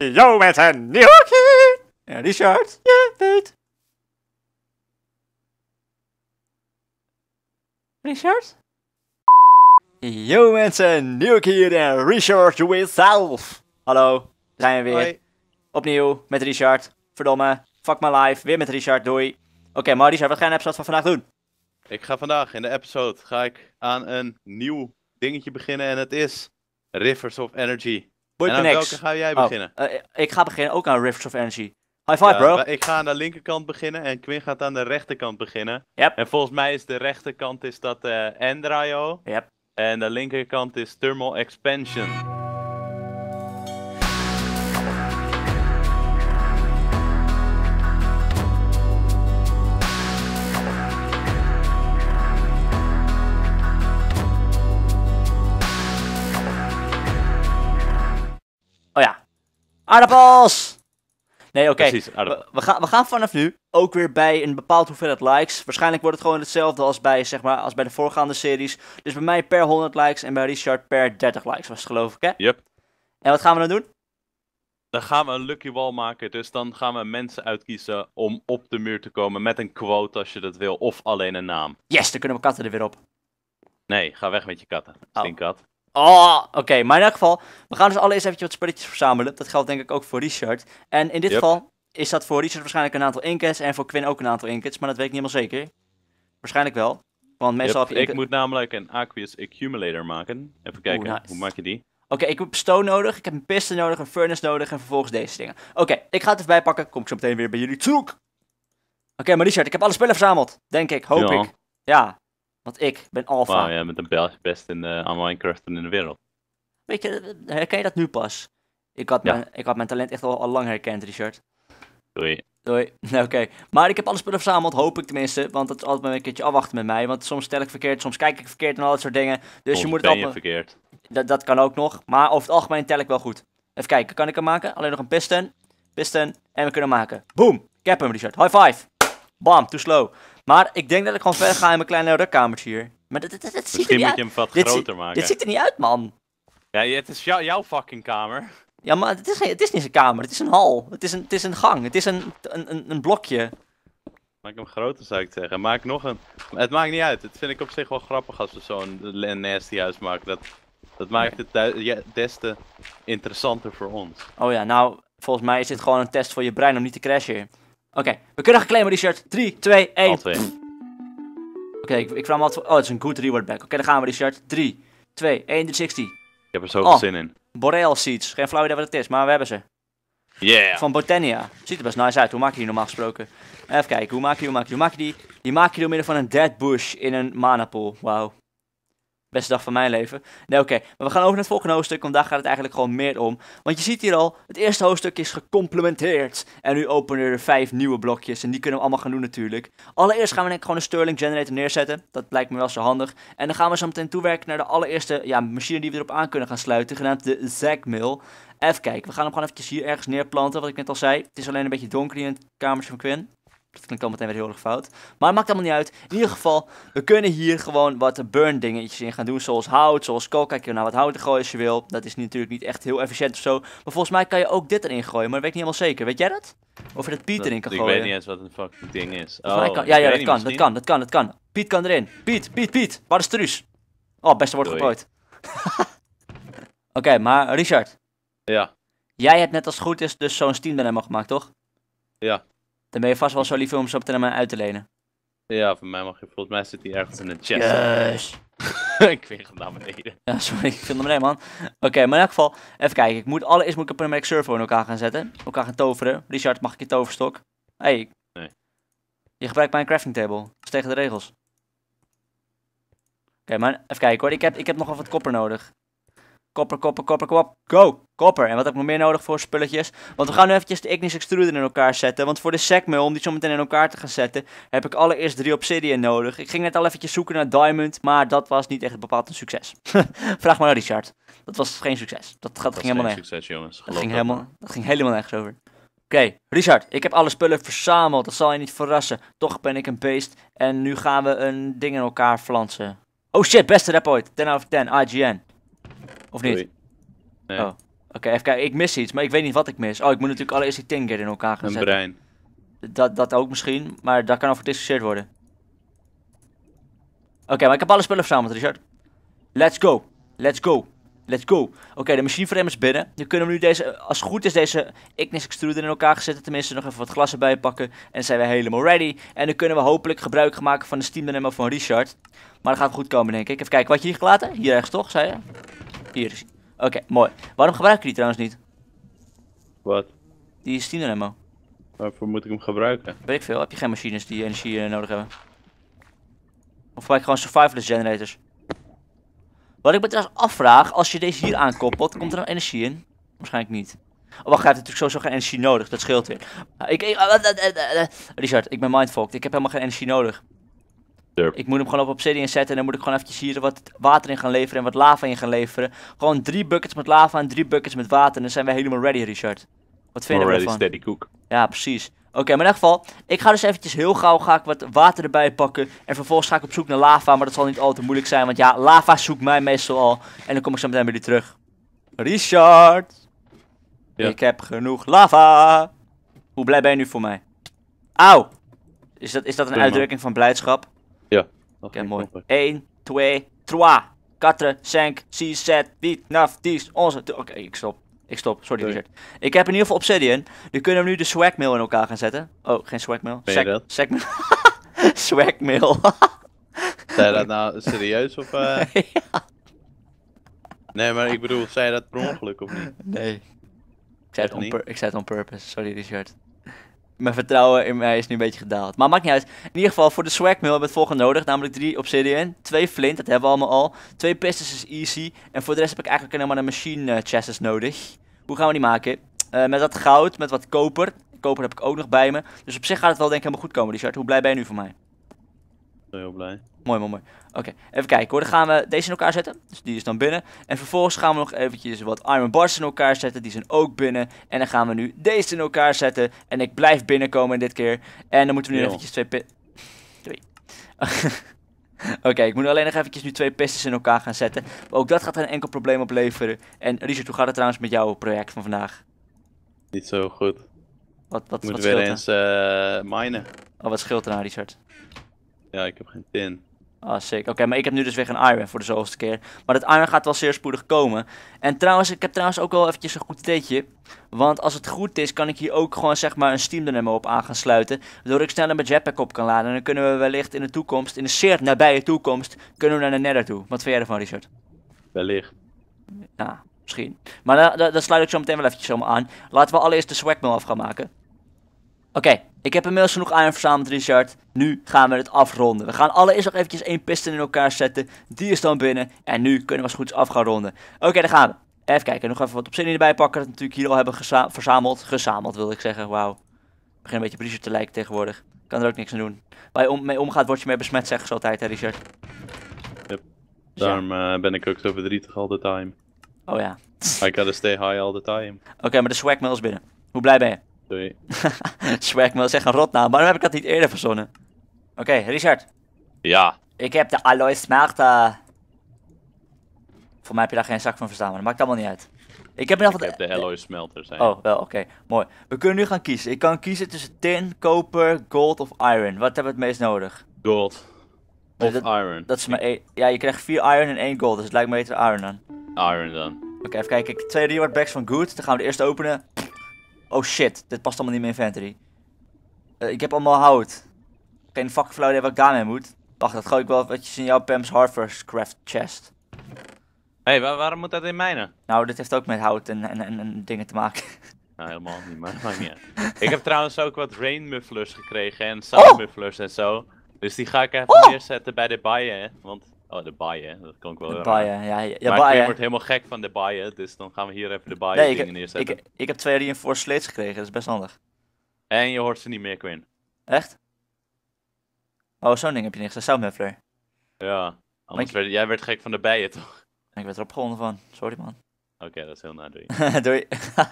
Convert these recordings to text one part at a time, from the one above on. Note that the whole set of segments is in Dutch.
Yo mensen, een nieuw En Richard, je weet. Richard? Yo mensen, nieuw hier en Richard zelf. Hallo, zijn we weer. Opnieuw met Richard. Verdomme, fuck my life. Weer met Richard, doei. Oké, maar Richard, wat ga je in de episode van vandaag doen? Ik ga vandaag in de episode ga ik aan een nieuw dingetje beginnen en het is Rivers of Energy. Boypen welke ga jij oh, beginnen? Eh, eh, ik ga beginnen ook aan Rifts of Energy. High five, ja, bro. Ik ga aan de linkerkant beginnen en Quinn gaat aan de rechterkant beginnen. En volgens mij is de rechterkant is dat uh, eh, Andrio. En de linkerkant is Thermal Expansion. Aardappels! Nee, oké. We, gaan, we gaan vanaf nu ook weer bij een bepaald hoeveelheid likes. Waarschijnlijk wordt het gewoon hetzelfde als bij, zeg maar, als bij de voorgaande series. Dus bij mij per 100 likes en bij Richard per 30 likes was het geloof ik, hè? Yep. En wat gaan we dan doen? Dan gaan we een lucky wall maken. Dus dan gaan we mensen uitkiezen om op de muur te komen met een quote als je dat wil. Of alleen een naam. Yes, dan kunnen we katten er weer op. Nee, ga weg met je katten. Oh. Stinkkat. Oh, oké. Maar in elk geval, we gaan dus allereerst eventjes wat spulletjes verzamelen. Dat geldt denk ik ook voor Richard. En in dit geval is dat voor Richard waarschijnlijk een aantal inkets en voor Quinn ook een aantal inkets. Maar dat weet ik niet helemaal zeker. Waarschijnlijk wel. Want meestal heb je Ik moet namelijk een Aqueous Accumulator maken. Even kijken, hoe maak je die? Oké, ik heb stone nodig, ik heb een piston nodig, een furnace nodig en vervolgens deze dingen. Oké, ik ga het erbij pakken. Kom ik zo meteen weer bij jullie terug. Oké, maar Richard, ik heb alle spullen verzameld. Denk ik, hoop ik. Ja, want ik ben alfa. Wow, jij bent de best in de, eh, aan Minecraft in de wereld. Weet je, herken je dat nu pas? Ik had, mijn, ik had mijn talent echt al, lang herkend, Richard. Doei. Doei. Oké. Maar ik heb alles spullen verzameld, hoop ik tenminste. Want dat is altijd maar een keertje afwachten met mij. Want soms stel ik verkeerd, soms kijk ik verkeerd en al dat soort dingen. Dus je moet ben het op... je verkeerd. Dat, dat kan ook nog. Maar over het algemeen tel ik wel goed. Even kijken, kan ik hem maken? Alleen nog een piston. Piston. En we kunnen maken. Boom. Ik heb hem, Richard. High five. Bam, too slow. Maar ik denk dat ik gewoon verder ga in mijn kleine rukkamertje hier. Maar het ziet er niet uit. je hem wat dit groter maken. Dit ziet er niet uit, man. Ja, het is jouw fucking kamer. Ja, maar het is, het is niet zijn kamer. Het is een hal. Het is een, het is een gang. Het is een, een, een, een blokje. Maak hem groter zou ik zeggen. Maak nog een. Het maakt niet uit. Het vind ik op zich wel grappig als we zo'n nasty huis maken. Dat, dat maakt het ja, des te interessanter voor ons. Oh ja, nou, volgens mij is dit gewoon een test voor je brein om niet te crashen. Oké, we kunnen gaan claimen, Richard. 3, 2, 1. Oké, ik, ik vraag me Oh, het is een good reward back. Oké, dan gaan we, Richard. 3, 2, 1, 360. Ik heb er zoveel oh. zin in. Boreal seeds. Geen flauw idee wat het is, maar we hebben ze. Yeah. Van Botania. Ziet er best nice uit. Hoe maak je die normaal gesproken? Even kijken. Hoe maak je Hoe maak je die? Hoe maak je die? Die maak je door middel van een dead bush in een manapool. Wauw beste dag van mijn leven. Nee, oké. Maar we gaan over naar het volgende hoofdstuk, want daar gaat het eigenlijk gewoon meer om. Want je ziet hier al, het eerste hoofdstuk is gecomplementeerd. En nu openen er vijf nieuwe blokjes en die kunnen we allemaal gaan doen natuurlijk. Allereerst gaan we denk ik gewoon een Sterling Generator neerzetten. Dat lijkt me wel zo handig. En dan gaan we zo meteen toewerken naar de allereerste ja, machine die we erop aan kunnen gaan sluiten, genaamd de Zagmill. Even kijken, we gaan hem gewoon eventjes hier ergens neerplanten, wat ik net al zei. Het is alleen een beetje donker hier in het kamertje van Quinn. Dat klinkt al meteen weer heel erg fout. Maar het maakt allemaal niet uit. In ieder geval, we kunnen hier gewoon wat burn dingetjes in gaan doen. Zoals hout, zoals kool. Kijk, je naar wat hout gooien als je wil. Dat is natuurlijk niet echt heel efficiënt of zo. Maar volgens mij kan je ook dit erin gooien. Maar dat weet ik niet helemaal zeker. Weet jij dat? Of je dat Piet erin kan gooien. Ik weet niet eens wat een fucking ding is. Oh, ja, ja, dat kan, dat kan, dat kan, dat kan. Piet kan erin. Piet, Piet, Piet. Waar is Truus? Oh, beste wordt gepooit. Oké, maar Richard. Ja. Jij hebt net als goed is dus zo'n Steam Dynamo gemaakt, toch? Ja. Dan ben je vast wel zo lief om ze op termijn uit te lenen. Ja, voor mij mag je. Volgens mij zit hij ergens in de chest. Yes. ik vind hem naar beneden. Ja, sorry, ik vind hem beneden, man. Oké, maar in elk geval, even kijken. Ik moet, allereerst moet ik een Primatic Server in elkaar gaan zetten. Elkaar gaan toveren. Richard, mag ik je toverstok? hey. Nee. Je gebruikt mijn crafting table. Dat is tegen de regels. Oké, maar even kijken hoor. Ik heb, ik heb nogal wat kopper nodig. Kopper, kopper, kopper, kop. Go! Kopper. En wat heb ik nog meer nodig voor spulletjes? Want we gaan nu eventjes de Ignis Extruder in elkaar zetten. Want voor de segmail, om die zo meteen in elkaar te gaan zetten, heb ik allereerst drie obsidian nodig. Ik ging net al eventjes zoeken naar diamond, maar dat was niet echt bepaald een succes. Vraag maar naar Richard. Dat was geen succes. Dat, gaat dat ging helemaal nergens. succes, jongens. Dat ging, helemaal, dat ging helemaal nergens over. Oké, Richard, ik heb alle spullen verzameld. Dat zal je niet verrassen. Toch ben ik een beest. En nu gaan we een ding in elkaar flansen. Oh shit, beste rap ooit. 10 out of 10, IGN. Of niet? Nee. Oh. Oké, even kijken. Ik mis iets, maar ik weet niet wat ik mis. Oh, ik moet natuurlijk allereerst die tinker in elkaar gaan Een brein. Dat, dat ook misschien, maar daar kan over gediscussieerd worden. Oké, maar ik heb alle spullen verzameld, Richard. Let's go. Let's go. Let's go. Oké, de machine frame is binnen. Nu kunnen we nu deze, als het goed is, deze Ignis extruder in elkaar zetten. Tenminste, nog even wat glas erbij pakken. En zijn we helemaal ready. En dan kunnen we hopelijk gebruik maken van de Steam Dynamo van Richard. Maar dat gaat goed komen, denk ik. Even kijken, wat je hier gelaten? Hier ergens, toch, zei je? Hier. Oké, mooi. Waarom gebruik je die trouwens niet? Wat? Die is tiener helemaal. Waarvoor moet ik hem gebruiken? Weet ik veel, heb je geen machines die energie eh, nodig hebben? Of maak ik gewoon survivalist generators? Wat ik me trouwens afvraag, als je deze hier aankoppelt, komt er dan energie in? Waarschijnlijk niet. Oh, wacht, gaat hebt natuurlijk sowieso geen energie nodig, dat scheelt weer. Ik, eh, eh, Richard, ik ben mindfucked, ik heb helemaal geen energie nodig. Ik moet hem gewoon op obsidian zetten en dan moet ik gewoon eventjes hier wat water in gaan leveren en wat lava in gaan leveren. Gewoon drie buckets met lava en drie buckets met water en dan zijn we helemaal ready, Richard. Wat vind je ervan? Ready, steady cook. Ja, precies. Oké, maar in elk geval, ik ga dus eventjes heel gauw ga ik wat water erbij pakken. En vervolgens ga ik op zoek naar lava, maar dat zal niet al te moeilijk zijn. Want ja, lava zoekt mij meestal al. En dan kom ik zo meteen bij jullie terug. Richard! Ja. Ik heb genoeg lava! Hoe blij ben je nu voor mij? Auw! Is dat, is dat een uitdrukking van blijdschap? Ja. Oké, mooi. 1, 2, 3, 4, 5, 6, 7, 8, 9, 10, 11. Oké, ik stop. Ik stop, sorry Richard. Ik heb in ieder geval Obsidian. Nu kunnen we nu de swagmail in elkaar gaan zetten. Oh, geen swagmail. Swagmail. swagmail. Zei dat nou serieus of... Uh... Nee, maar ik bedoel, zei dat per ongeluk of niet? Nee. Ik zei, het, on, ik zei het on purpose, sorry Richard. Mijn vertrouwen in mij is nu een beetje gedaald. Maar maakt niet uit. In ieder geval, voor de swagmill hebben we het volgende nodig. Namelijk drie obsidian, twee flint, dat hebben we allemaal al. Twee pistons is easy. En voor de rest heb ik eigenlijk alleen maar een machine eh, chests nodig. Hoe gaan we die maken? Eh, met wat goud, met wat koper. Koper heb ik ook nog bij me. Dus op zich gaat het wel denk ik helemaal goed komen, Richard. Hoe blij ben je nu voor mij? heel blij. Mooi, mooi, mooi. Oké, even kijken hoor. Dan gaan we deze in elkaar zetten. Dus die is dan binnen. En vervolgens gaan we nog eventjes wat iron bars in elkaar zetten. Die zijn ook binnen. En dan gaan we nu deze in elkaar zetten. En ik blijf binnenkomen dit keer. En dan moeten we nu eventjes twee pit... Doei. Oké, ik moet alleen nog eventjes nu twee pistes in elkaar gaan zetten. Maar ook dat gaat geen enkel probleem opleveren. En Richard, hoe gaat het trouwens met jouw project van vandaag? Niet zo goed. Wat, wat, moet wat weer eens uh, Oh, wat scheelt er nou, Richard? Ja, ik heb geen tin. Ah, sick. Oké, maar ik heb nu dus weer een Iron voor de zoveelste keer. Maar dat Iron gaat wel zeer spoedig komen. En trouwens, ik heb trouwens ook wel eventjes een goed ideetje. Want als het goed is, kan ik hier ook gewoon zeg maar een Steam Dynamo op aan gaan sluiten. Waardoor ik sneller mijn jetpack op kan laden. En dan kunnen we wellicht in de toekomst, in de zeer nabije toekomst, kunnen we naar de Nether toe. Wat vind jij ervan, Richard? Wellicht. Ja, misschien. Maar dat sluit ik zo meteen wel eventjes om aan. Laten we allereerst de swagmail af gaan maken. Oké, ik heb inmiddels genoeg iron verzameld, Richard. Nu gaan we het afronden. We gaan alle allereerst nog eventjes één piston in elkaar zetten. Die is dan binnen. En nu kunnen we als goed af gaan ronden. Oké, dan daar gaan we. Even kijken, nog even wat obsidian erbij pakken. Dat we natuurlijk hier al hebben verzameld. Gezameld wil ik zeggen, wauw. Ik begin een beetje op te lijken tegenwoordig. Kan er ook niks aan doen. Waar je om mee omgaat, word je mee besmet, zeggen ze altijd, hè Richard. Yep. Daarom eh, ben ik ook zo verdrietig all the time. Oh ja. I gotta stay high all the time. Oké, maar de swagmail is binnen. Hoe blij ben je? Doei. is zeggen een rotnaam. Waarom heb ik dat niet eerder verzonnen? Oké, Richard. Ja. Ik heb de alloy smelter. Eh, voor mij heb je daar geen zak van verstaan, maar dat maakt allemaal niet uit. Ik heb, ik heb de alloy smelter zijn. Oh, wel, oké. Mooi. We kunnen nu gaan kiezen. Ik kan kiezen tussen tin, koper, gold of iron. Wat hebben we het meest nodig? Gold. Dus of iron. Dat is mijn. Ja, je krijgt vier iron en één gold, dus het lijkt me beter iron dan. Iron dan. Oké, even kijken. Ik heb twee reward bags van good. Dan gaan we de eerste openen. Oh shit, dit past allemaal niet in mijn inventory. Eh, ik heb allemaal hout. Geen fucking flauw idee wat ik daarmee moet. Wacht, dat gooi ik wel eventjes in jouw Pam's Harvest Craft Chest. Hé, hey, waarom moet dat in mijne? Nou, dit heeft ook met hout en, en, en, dingen te maken. Nou, helemaal niet, maar maakt niet Ik heb trouwens ook wat rain mufflers gekregen en oh! sun mufflers en zo. Dus die ga ik even oh! neerzetten bij de bijen, want Oh, de baaien, dat kan ik wel. De baaien, ja. ja maar ik helemaal gek van de baaien, dus dan gaan we hier even de baaien nee, dingen neerzetten. Ik, ik heb twee reinforced slits gekregen, dat is best handig. En je hoort ze niet meer, Quinn. Echt? Oh, zo'n ding heb je niks, een soundmuffler. Ja, anders werd, jij werd gek van de bijen, toch? Ik werd er opgewonden van, sorry man. Oké, dat is heel naar, doei.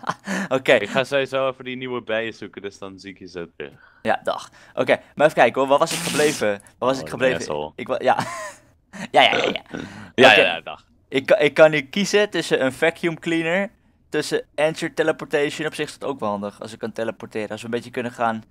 Oké. Ik ga sowieso even die nieuwe bijen zoeken, dus dan zie ik je zo terug. Ja, dag. Oké, maar even kijken hoor, waar was ik gebleven? Waar was oh, ik gebleven? Ik, was, ja. ja, ja, ja. Ja, ja, ja, dag. Ik, ik kan nu kiezen tussen een vacuum cleaner, tussen answer teleportation. Op zich is dat ook wel handig als ik kan teleporteren. Als we een beetje kunnen gaan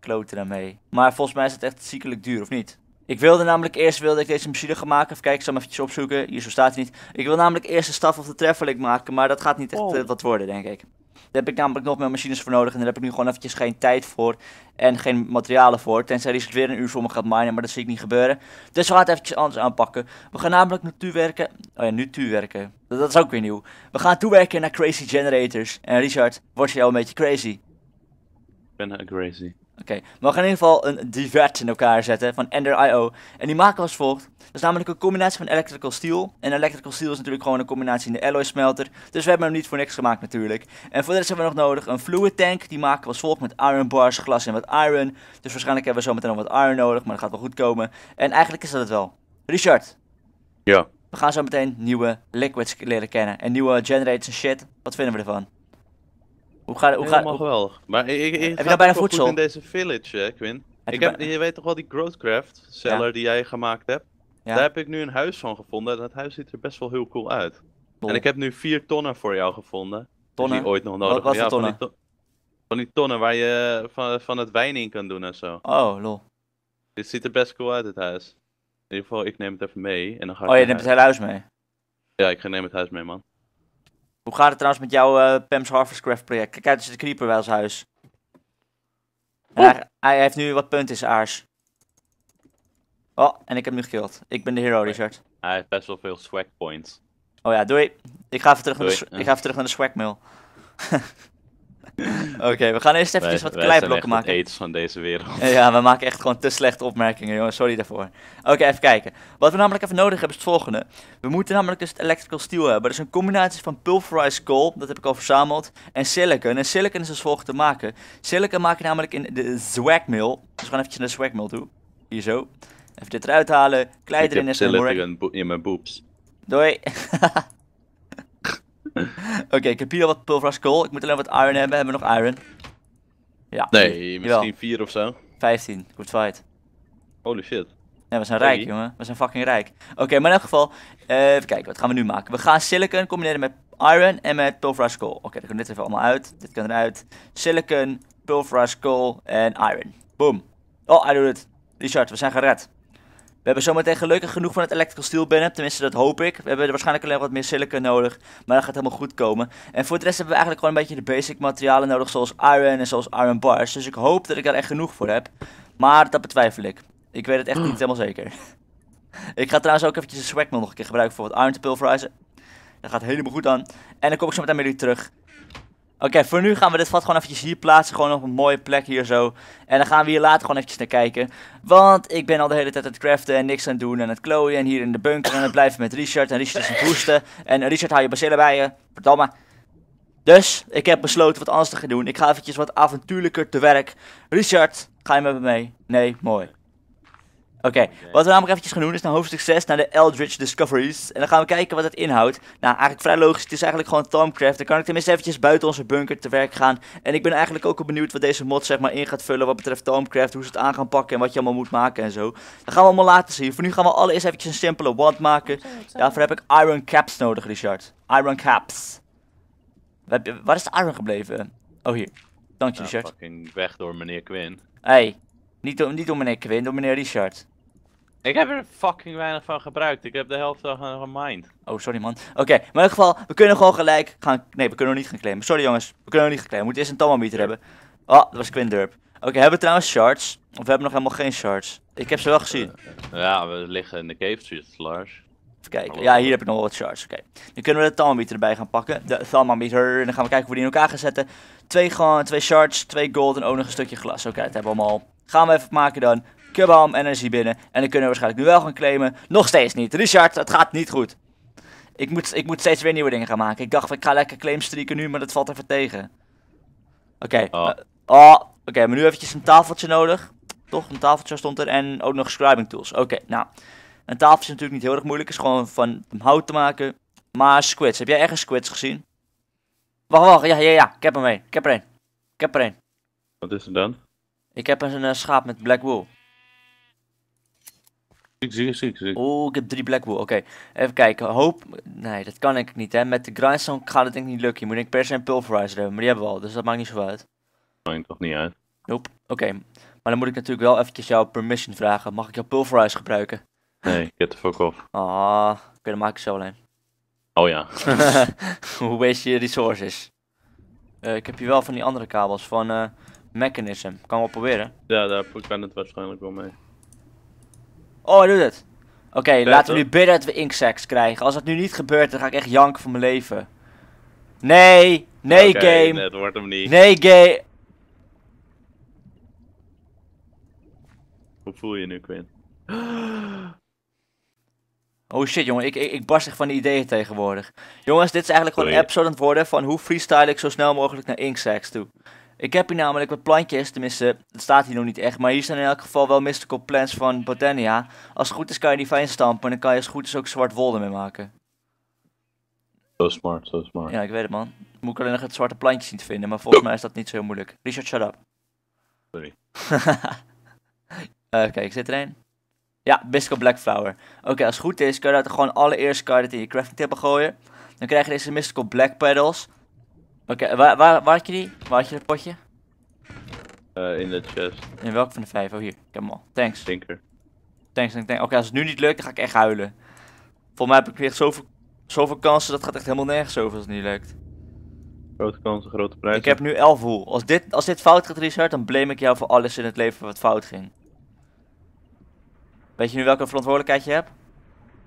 kloten daarmee. Maar volgens mij is het echt ziekelijk duur, of niet? Ik wilde namelijk eerst wilde ik deze machine gaan maken. Even kijken, ik zal hem eventjes opzoeken. Hier, zo staat hij niet. Ik wil namelijk eerst een staf of de traveling maken, maar dat gaat niet echt eh, wat worden, denk ik. Daar heb ik namelijk nog meer machines voor nodig. En daar heb ik nu gewoon eventjes geen tijd voor. En geen materialen voor. Tenzij Richard weer een uur voor me gaat minen. Maar dat zie ik niet gebeuren. Dus we gaan het eventjes anders aanpakken. We gaan namelijk naar toewerken. Oh ja, nu toewerken. Dat, is ook weer nieuw. We gaan toewerken naar crazy generators. En Richard, word je al een beetje crazy? Ik ben crazy. Oké, we gaan in ieder geval een divert in elkaar zetten van Ender.io. En die maken we als volgt. Dat is namelijk een combinatie van electrical steel. En electrical steel is natuurlijk gewoon een combinatie in de alloy smelter. Dus we hebben hem niet voor niks gemaakt natuurlijk. En voor de hebben we nog nodig een fluid tank. Die maken we als volgt met iron bars, glas en wat iron. Dus waarschijnlijk hebben we zo meteen nog wat iron nodig, maar dat gaat wel goed komen. En eigenlijk is dat het wel. Richard. Ja. We gaan zo meteen nieuwe liquids leren kennen. En nieuwe generators en shit. Wat vinden we ervan? Hoe gaat het? Helemaal Maar ik, ik, ik eh, in deze village, eh, Quinn. ik je, heb, je weet toch wel die Growthcraft cellar die jij gemaakt hebt? Daar heb ik nu een huis van gevonden en dat huis ziet er best wel heel cool uit. En ik heb nu vier tonnen voor jou gevonden. Dus tonnen? Die ooit nog nodig was Van die, tonnen waar je eh, van, van het wijn in kan doen en zo. Oh, lol. Dit ziet er best cool uit, het huis. In ieder geval, ik neem het even mee en dan ga Oh, je neemt het hele huis mee? Ja, ik ga neem het huis mee, man. Hoe gaat het trouwens met jouw Pem's eh, Pam's Harvestcraft project? Kijk uit, is de creeper wel ons huis. Oh. hij, heeft nu wat punten in zijn aars. Oh, en ik heb nu gekild. Ik ben de hero, Richard. Hij heeft best wel veel swag points. Oh ja, doei. Ik ga even terug, naar de, ik ga terug de swag mail. Oké, we gaan eerst even wat kleiblokken maken. Eet van deze wereld. Ja, we maken echt gewoon te slechte opmerkingen, jongens. Sorry daarvoor. Oké, even kijken. Wat we namelijk even nodig hebben is het volgende. We moeten namelijk dus het electrical steel hebben. Dat is een combinatie van pulverized coal, dat heb ik al verzameld, en silicon. En silicon is als dus volgt te maken. Silicon maak je namelijk in de mill. Dus we gaan eventjes naar de mill toe. Hier zo. Even dit eruit halen, klei erin en... Ik silicon in mijn boobs. Doei. Oké, ik heb hier wat Pulveras Coal. Ik moet alleen wat iron hebben. Hebben we nog iron? Ja. Nee, misschien 4 of zo. 15, goed fight. Holy shit. Ja, we zijn rijk, jongen. We zijn fucking rijk. Oké, maar in elk geval, eh, even kijken, wat gaan we nu maken? We gaan silicon combineren met iron en met Pulveras Coal. Oké, okay, dat komt dit even allemaal uit. Dit kan eruit. Silicon, Pulveras Coal en iron. Boom. Oh, I it. het. Richard, we zijn gered. We hebben zometeen gelukkig genoeg van het electrical steel binnen. Tenminste, dat hoop ik. We hebben waarschijnlijk alleen wat meer silicon nodig. Maar dat gaat helemaal goed komen. En voor de rest hebben we eigenlijk gewoon een beetje de basic materialen nodig. Zoals iron en zoals iron bars. Dus ik hoop dat ik daar echt genoeg voor heb. Maar dat betwijfel ik. Ik weet het echt niet helemaal zeker. ik ga trouwens ook eventjes de swagman nog een keer gebruiken voor wat iron te pulverizen. Dat gaat helemaal goed aan. En dan kom ik zo meteen met jullie terug Oké, voor nu gaan we dit vat gewoon eventjes hier plaatsen. Gewoon op een mooie plek hier zo. En dan gaan we hier later gewoon eventjes naar kijken. Want ik ben al de hele tijd aan het craften en niks aan het doen en het klooien. En hier in de bunker en het blijven met Richard. En Richard is een het En Richard, hou je bacillen bij je. Verdomme. Dus, ik heb besloten wat anders te gaan doen. Ik ga eventjes wat avontuurlijker te werk. Richard, ga je met me mee? Nee, mooi. Oké, wat we namelijk eventjes gaan doen is naar hoofdstuk 6, naar de Eldritch Discoveries. En dan gaan we kijken wat het inhoudt. Nou, eigenlijk vrij logisch, het is eigenlijk gewoon Tomcraft. Dan kan ik tenminste eventjes buiten onze bunker te werk gaan. En ik ben eigenlijk ook al benieuwd wat deze mod zeg maar in gaat vullen wat betreft Tomcraft. Hoe ze het aan gaan pakken en wat je allemaal moet maken en zo. Dat gaan we allemaal laten zien. Voor nu gaan we allereerst eventjes een simpele wand maken. Daarvoor heb ik iron caps nodig, Richard. Iron caps. Waar is de iron gebleven? Oh, hier. Dank je, nou, Richard. Ja, fucking weg door meneer Quinn. Hey, niet, door, niet meneer Quinn, door meneer Richard. Ik heb er fucking weinig van gebruikt. Ik heb de helft al gemind. Oh, sorry man. Oké, maar in ieder geval, we kunnen gewoon gelijk gaan... Nee, we kunnen nog niet gaan claimen. Sorry jongens, we kunnen nog niet gaan claimen. We moeten eerst een thermometer hebben. oh, dat was Quinn Durp. Oké, hebben we trouwens shards? Of we hebben nog helemaal geen shards? Ik heb ze wel gezien. Eh, ja, we liggen in de cave street, Lars. Even kijken. Ja, hier heb ik nog wat shards. Oké. Nu kunnen we de thermometer erbij gaan pakken. De thermometer. En dan gaan we kijken hoe we die in elkaar gaan zetten. Twee, gewoon, twee shards, twee gold en ook nog een stukje glas. Oké, dat hebben we allemaal Gaan we even maken dan. Kubam, energie binnen. En dan kunnen we waarschijnlijk nu wel gaan claimen. Nog steeds niet. Richard, het gaat niet goed. Ik moet, ik moet steeds weer nieuwe dingen gaan maken. Ik dacht, ik ga lekker claimstreaken nu, maar dat valt even tegen. Oké. Oh. Eh, oh. Oké, maar nu eventjes een tafeltje nodig. Toch, een tafeltje stond er. En ook nog scribing tools. Oké, nou. Een tafeltje is natuurlijk niet heel erg moeilijk. is gewoon van hout te maken. Maar squids. Heb jij ergens squids gezien? Wacht, wacht. Ja, ja, ja. Ik heb hem mee. Ik heb er een. Ik heb er een. Wat is er dan? Ik heb een eh, schaap met black wool. Ik zie, zie, ik zie. Oh, ik heb drie black wool. Oké, even kijken. Hoop... Nee, dat kan ik niet, hè. Met de grindstone gaat het denk ik niet lukken. Je moet ik per se een pulverizer hebben, maar die hebben we al. Dus dat maakt niet zoveel uit. Maakt toch niet uit. Nope, oké. Maar dan moet ik natuurlijk wel eventjes jouw permission vragen. Mag ik jouw pulverizer gebruiken? Nee, get the fuck off. Ah, oh, oké, dan maak ik zo alleen. Oh ja. Hoe waste je resources? Eh, ik heb hier wel van die andere kabels, van... Eh, Mechanism. Kan wel proberen. Ja, daar kan het waarschijnlijk wel mee. Oh, hij doet het. Oké, laten we nu bidden dat we inksex krijgen. Als dat nu niet gebeurt, dan ga ik echt janken van mijn leven. Nee, nee game. Nee, het wordt hem niet. Nee game. Hoe voel je nu, Quinn? Oh shit, jongen, ik, ik, barst echt van die ideeën tegenwoordig. Jongens, dit is eigenlijk gewoon een episode aan het worden van hoe freestyle ik zo snel mogelijk naar Inksex toe. Ik heb hier namelijk wat plantjes, tenminste, dat staat hier nog niet echt. Maar hier staan in elk geval wel mystical plants van Botania. Als het goed is kan je die fijn stampen en dan kan je als het goed is ook zwart wolden mee maken. Zo smart, zo smart. Ja, ik weet het man. Moet ik alleen nog het zwarte plantje zien te vinden, maar volgens mij is dat niet zo heel moeilijk. Richard, shut up. Sorry. Oké, ik zit er een. Ja, black Blackflower. Oké, als het goed is, kun je dat gewoon allereerst kan je dat in je crafting table gooien. Dan krijg je deze Mystical Black Petals. Oké, waar, waar, had je die? Waar had je dat potje? Eh, in de chest. In welke van de vijf? Oh, hier. Ik heb hem al. Thanks. Tinker. Thanks, thanks, Oké, als het nu niet lukt, dan ga ik echt huilen. Voor mij heb ik weer zoveel, zoveel kansen, dat gaat echt helemaal nergens over als het niet lukt. Grote kansen, grote prijzen. Ik heb nu 11 woel. Als dit, als dit fout gaat, Richard, dan blame ik jou voor alles in het leven wat fout ging. Weet je nu welke verantwoordelijkheid je hebt?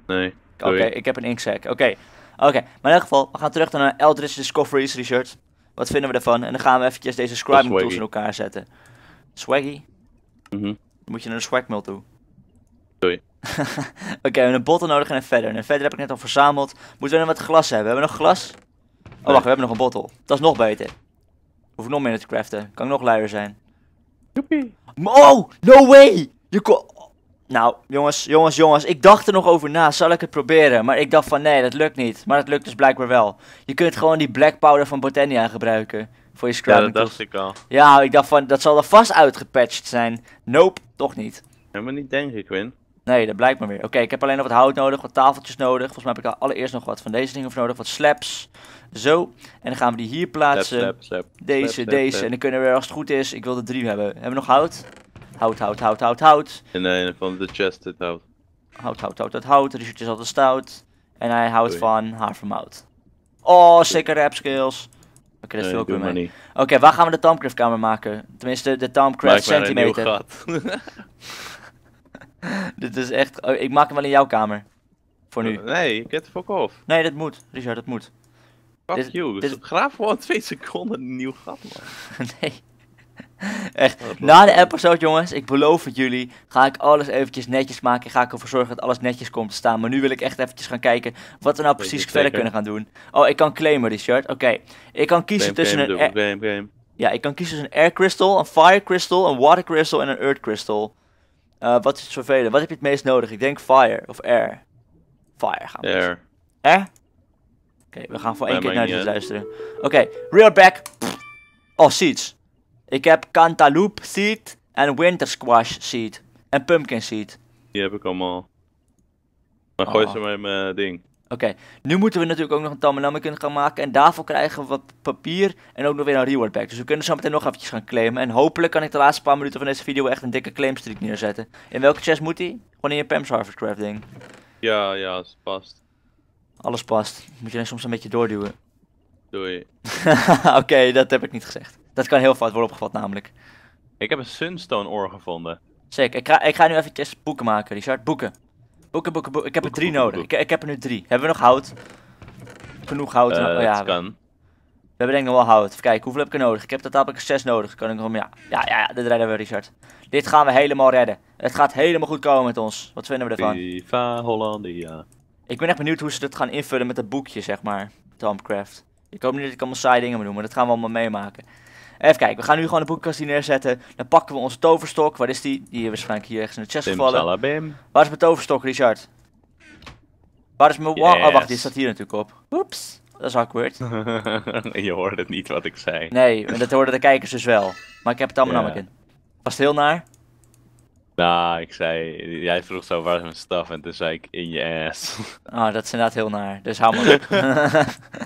Nee. Oké, ik heb een inksack. Oké, Oké, maar in elk geval, we gaan terug naar Eldritch Discoveries Research. Wat vinden we ervan? En dan gaan we eventjes deze scribing tools in elkaar zetten. Swaggy? Mhm. Moet je naar de swagmill toe. Sorry. Oké, we hebben een bottle nodig en een verder. En een verder heb ik net al verzameld. Moeten we nog wat glas hebben? Hebben we nog glas? Oh, wacht, we hebben nog een bottle. Dat is nog beter. Hoef ik nog meer te craften. Kan ik nog luier zijn. Joepie. Oh, no way! Je kon... Nou, jongens, jongens, jongens. Ik dacht er nog over na. Zal ik het proberen? Maar ik dacht van nee, dat lukt niet. Maar dat lukt dus blijkbaar wel. Je kunt gewoon die black powder van Botania gebruiken. Voor je scrubbing. Ja, dat dacht ik al. Ja, ik dacht van dat zal er vast uitgepatcht zijn. Nope, toch niet. Helemaal niet denk ik, Win. Nee, dat blijkt maar weer. Oké, ik heb alleen nog wat hout nodig, wat tafeltjes nodig. Volgens mij heb ik allereerst nog wat van deze dingen nodig, wat slaps. Zo, en dan gaan we die hier plaatsen. Deze, deze. En dan kunnen we, als het goed is, ik wil de drie hebben. Hebben we nog hout? Hout, hout, hout, hout, hout. En hij van de chest het hout. Hout, hout, hout, hout, hout. Richard is altijd stout. En hij houdt van van out. Oh, zeker rap skills. Oké, okay, dat is ook mee. Oké, waar gaan we de Tomcraft kamer maken? Tenminste, de Tomcraft centimeter. Dit is echt... Oh, ik maak hem wel in jouw kamer. Voor nu. Nee, get the fuck off. Nee, dat moet, Richard, dat moet. Fuck dit, you. Graaf gewoon twee seconden een nieuw gat, man. nee. Echt, oh, na de episode jongens, ik beloof het jullie, ga ik alles eventjes netjes maken. Ga ik ervoor zorgen dat alles netjes komt te staan. Maar nu wil ik echt eventjes gaan kijken wat we nou precies verder kunnen gaan doen. Oh, ik kan claimen, Richard. Oké, ik kan kiezen tussen een... Ja, ik kan kiezen tussen een air crystal, een fire crystal, een water crystal en een earth crystal. Eh, wat is het vervelend? Wat heb je het meest nodig? Ik denk fire of air. Fire gaan we dus. Air. Eens. Oké, we gaan voor één keer naar jullie luisteren. Oké, okay, real back. Pff. Oh, seeds. Ik heb cantaloupe seed en winter squash seed. En pumpkin seed. Die heb ik allemaal. Maar gooi ze oh. maar in mijn eh, ding. Oké, nu moeten we natuurlijk ook nog een kunnen gaan maken. En daarvoor krijgen we wat papier en ook nog weer een reward pack. Dus we kunnen zo meteen nog eventjes gaan claimen. En hopelijk kan ik de laatste paar minuten van deze video echt een dikke claimstreak neerzetten. In welke chest moet die? Gewoon in je Pam's Harvest crafting. ding. Ja, ja, dat past. Alles past. Moet je dan soms een beetje doorduwen. Doei. Oké, dat heb ik niet gezegd. Dat kan heel fout worden opgevat namelijk. Ik heb een Sunstone oor gevonden. Zeker. Ik ga, ik ga nu eventjes boeken maken, Richard. Boeken. Boeken, boeken, Ik heb er drie nodig. Ik, ik, heb er nu drie. Hebben we nog hout? Genoeg hout? Eh, oh ja, dat kan. We hebben denk ik nog wel hout. Kijk, kijken, hoeveel heb ik er nodig? Ik heb totaal heb ik zes nodig. Kan ik nog ja. ja. Ja, ja, dit redden we, Richard. Dit gaan we helemaal redden. Het gaat helemaal goed komen met ons. Wat vinden we ervan? Viva Hollandia. Ik ben echt benieuwd hoe ze dat gaan invullen met het boekje, zeg maar. Tomcraft. Ik hoop niet dat ik allemaal saaie dingen moet doen, maar dat gaan we allemaal meemaken. Even kijken, we gaan nu gewoon de boekenkast hier neerzetten. Dan pakken we onze toverstok. Waar is die? Die is waarschijnlijk hier ergens in de chest Tim gevallen. Salabim. Waar is mijn toverstok, Richard? Waar is mijn... Yes. Oh, wacht, die staat hier natuurlijk op. Oeps, dat is awkward. je hoorde het niet wat ik zei. Nee, dat hoorden de kijkers dus wel. Maar ik heb het allemaal yeah. in. Past heel naar? Nou, ik zei, jij vroeg zo waar is mijn staf en toen zei ik in je ass. Ah, dat is inderdaad heel naar, dus hou maar op.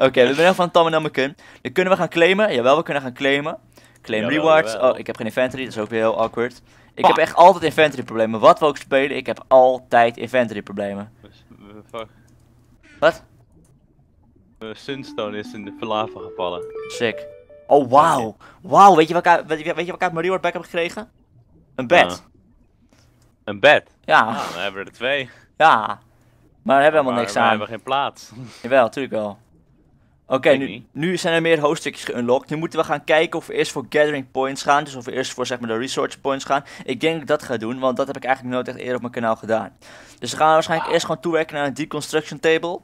Oké, we zijn van Tam en Namakun. Dan kunnen we gaan claimen. Jawel, we kunnen gaan claimen. Claim rewards. Oh, ik heb geen inventory. Dat is ook weer heel awkward. Ik heb echt altijd inventory problemen. Wat we ook spelen, ik heb altijd inventory problemen. Wat? Uh, sunstone is in de lava gevallen. Sick. Oh, wauw. Wauw, weet je wat ik, weet, je, weet uit mijn reward back heb gekregen? Een bed. een bed? Ja. Nou, dan hebben we er twee. Ja. Maar we hebben helemaal niks aan. we hebben geen plaats. Jawel, natuurlijk wel. Oké, nu, zijn er meer hoofdstukjes geunlocked. Nu moeten we gaan kijken of we eerst voor gathering points gaan. Dus of we eerst voor zeg maar, de research points gaan. Ik denk dat ik dat ga doen, want dat heb ik eigenlijk nooit echt eerder op mijn kanaal gedaan. Dus we gaan waarschijnlijk eerst gewoon toewerken naar een deconstruction table.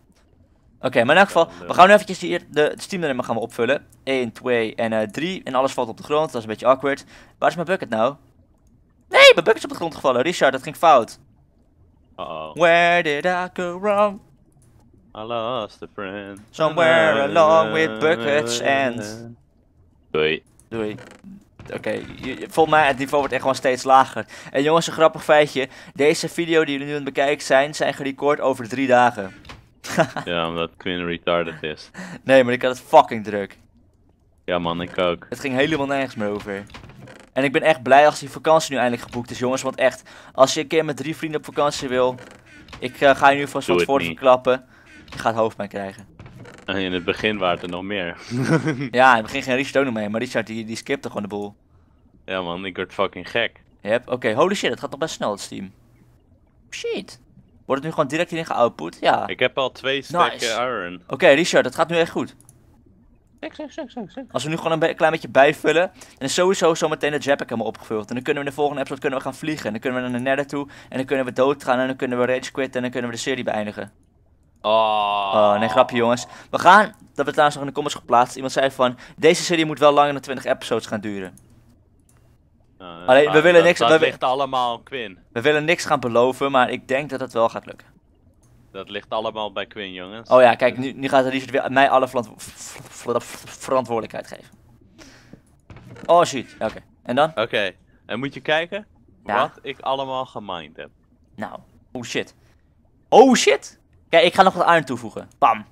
Oké, maar in elk geval, we gaan nu eventjes hier de Steam nummer gaan we opvullen. 1, 2 en 3. Eh, en alles valt op de grond, dat is een beetje awkward. Waar is mijn bucket nou? Nee, mijn bucket is op de grond gevallen. Richard, dat ging fout. Uh -oh. Where did I go wrong? I lost a friend. Somewhere along with buckets and... Doei. Doei. Oké, okay. volgens mij het niveau wordt echt gewoon steeds lager. En jongens, een grappig feitje. Deze video die jullie nu aan het bekijken zijn, zijn gerecord over drie dagen. ja, omdat Quinn retarded is. Nee, maar ik had het fucking druk. Ja man, ik ook. Het ging helemaal nergens meer over. En ik ben echt blij als die vakantie nu eindelijk geboekt is, jongens. Want echt, als je een keer met drie vrienden op vakantie wil... Ik eh, ga je nu van soort voor verklappen je gaat hoofdpijn krijgen. In het begin waren er nog meer. ja, in het begin ging Richard ook nog mee, maar Richard die, die skipte gewoon de boel. Ja man, ik word fucking gek. Yep, oké, holy shit, het gaat nog best snel, het Steam. Shit. Wordt het nu gewoon direct hierin geoutput? Ja. Ik heb al twee nice. Eh, iron. Oké, Richard, het gaat nu echt goed. Als we nu gewoon een klein beetje bijvullen, dan is sowieso zometeen de jetpack helemaal opgevuld. En dan kunnen we in de volgende episode kunnen we gaan vliegen. En dan kunnen we naar de nether toe. En dan kunnen we doodgaan. En dan kunnen we rage quit, En dan kunnen we de serie beëindigen. Oh. oh. nee, grapje jongens. We gaan, dat werd het laatst nog in de comments geplaatst. Iemand zei van, deze serie moet wel langer dan 20 episodes gaan duren. Nou, Alleen, we willen dat, niks... Dat we, ligt allemaal Quinn. We willen niks gaan beloven, maar ik denk dat het wel gaat lukken. Dat ligt allemaal bij Quinn, jongens. Oh ja, kijk, nu, gaat hij weer mij alle verantwoordelijkheid geven. Oh shit, oké. En dan? Oké, en moet je kijken wat ik allemaal gemind heb. Nou, oh shit. Oh shit! Kijk, ik ga nog wat iron toevoegen. Bam.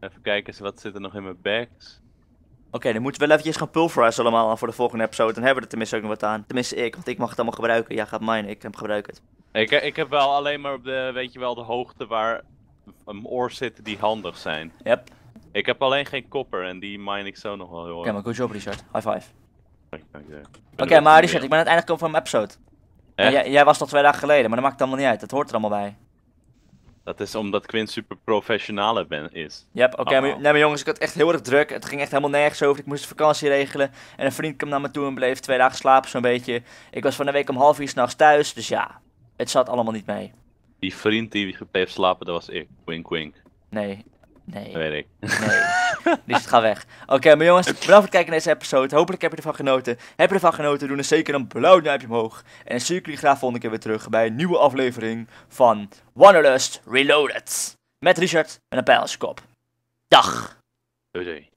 Even kijken, wat zit er nog in mijn bags? Oké, dan moeten we wel eventjes gaan pulverizen allemaal voor de volgende episode. Dan hebben we er tenminste ook nog wat aan. Tenminste ik, want ik mag het allemaal gebruiken. Jij gaat mine, ik gebruik het. Ik, ik heb wel alleen maar op de, weet je wel, de hoogte waar een oor zitten die handig zijn. Yep. Ik heb alleen geen kopper en die mine ik zo nog wel heel Oké, maar good job Richard. High five. Oké, maar Richard, ik ben aan het einde gekomen van mijn episode. Jij, was dat twee dagen geleden, maar dat maakt het allemaal niet uit. Dat hoort er allemaal bij. Dat is omdat Quinn super professionale is. Ja, oké. Okay, nee, maar jongens, ik had echt heel erg druk. Het ging echt helemaal nergens over. Ik moest vakantie regelen. En een vriend kwam naar me toe en bleef twee dagen slapen, zo'n beetje. Ik was van de week om half uur s'nachts thuis. Dus ja, het zat allemaal niet mee. Die vriend die bleef slapen, dat was ik. Wink, wink. Nee, Nee. Dat weet ik. Nee. dus het gaat weg. Oké, okay, maar jongens, bedankt voor het kijken naar deze episode. Hopelijk heb je ervan genoten. Heb je ervan genoten, doe dan zeker een blauw duimpje omhoog. En dan zie ik jullie graag volgende keer weer terug bij een nieuwe aflevering van Wanderlust Reloaded. Met Richard en een pijlskop. Dag. Doei doei.